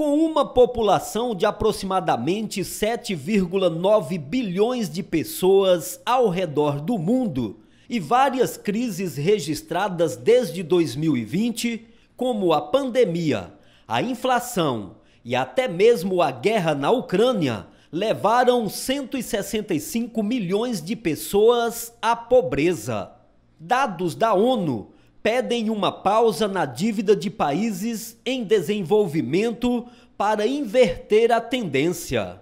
Com uma população de aproximadamente 7,9 bilhões de pessoas ao redor do mundo e várias crises registradas desde 2020, como a pandemia, a inflação e até mesmo a guerra na Ucrânia, levaram 165 milhões de pessoas à pobreza. Dados da ONU pedem uma pausa na dívida de países em desenvolvimento para inverter a tendência.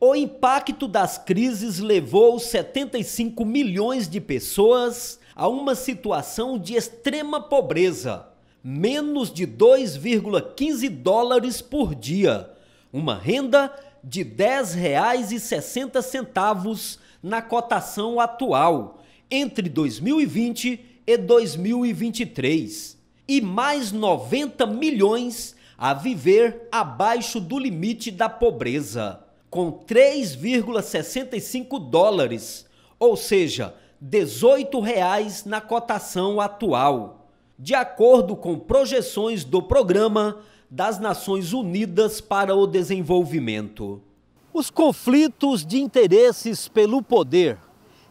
O impacto das crises levou 75 milhões de pessoas a uma situação de extrema pobreza, menos de 2,15 dólares por dia, uma renda de R$ 10,60 na cotação atual entre 2020 e 2023 e mais 90 milhões a viver abaixo do limite da pobreza, com 3,65 dólares, ou seja, 18 reais na cotação atual, de acordo com projeções do programa das Nações Unidas para o Desenvolvimento. Os conflitos de interesses pelo poder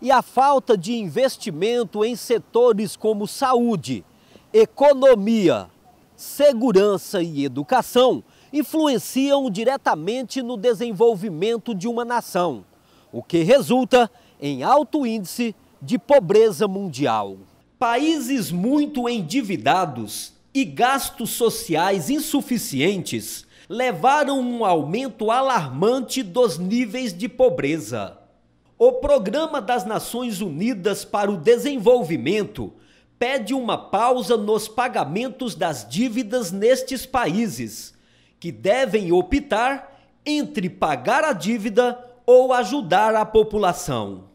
e a falta de investimento em setores como saúde, economia, segurança e educação influenciam diretamente no desenvolvimento de uma nação, o que resulta em alto índice de pobreza mundial. Países muito endividados e gastos sociais insuficientes levaram um aumento alarmante dos níveis de pobreza. O Programa das Nações Unidas para o Desenvolvimento pede uma pausa nos pagamentos das dívidas nestes países, que devem optar entre pagar a dívida ou ajudar a população.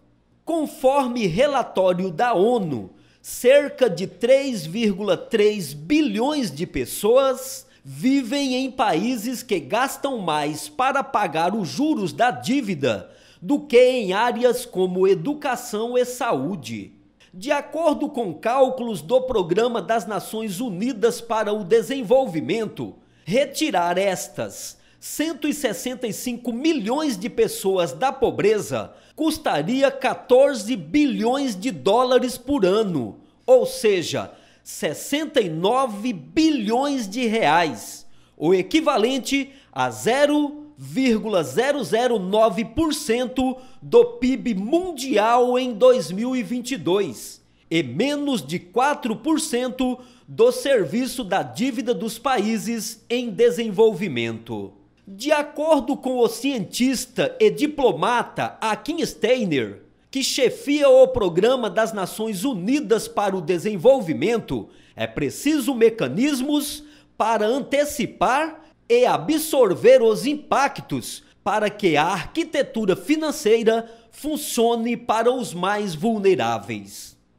Conforme relatório da ONU, cerca de 3,3 bilhões de pessoas vivem em países que gastam mais para pagar os juros da dívida do que em áreas como educação e saúde. De acordo com cálculos do Programa das Nações Unidas para o Desenvolvimento, retirar estas 165 milhões de pessoas da pobreza custaria 14 bilhões de dólares por ano, ou seja, 69 bilhões de reais, o equivalente a zero 0,009% do PIB mundial em 2022 e menos de 4% do serviço da dívida dos países em desenvolvimento. De acordo com o cientista e diplomata Akin Steiner, que chefia o Programa das Nações Unidas para o Desenvolvimento, é preciso mecanismos para antecipar e absorver os impactos para que a arquitetura financeira funcione para os mais vulneráveis.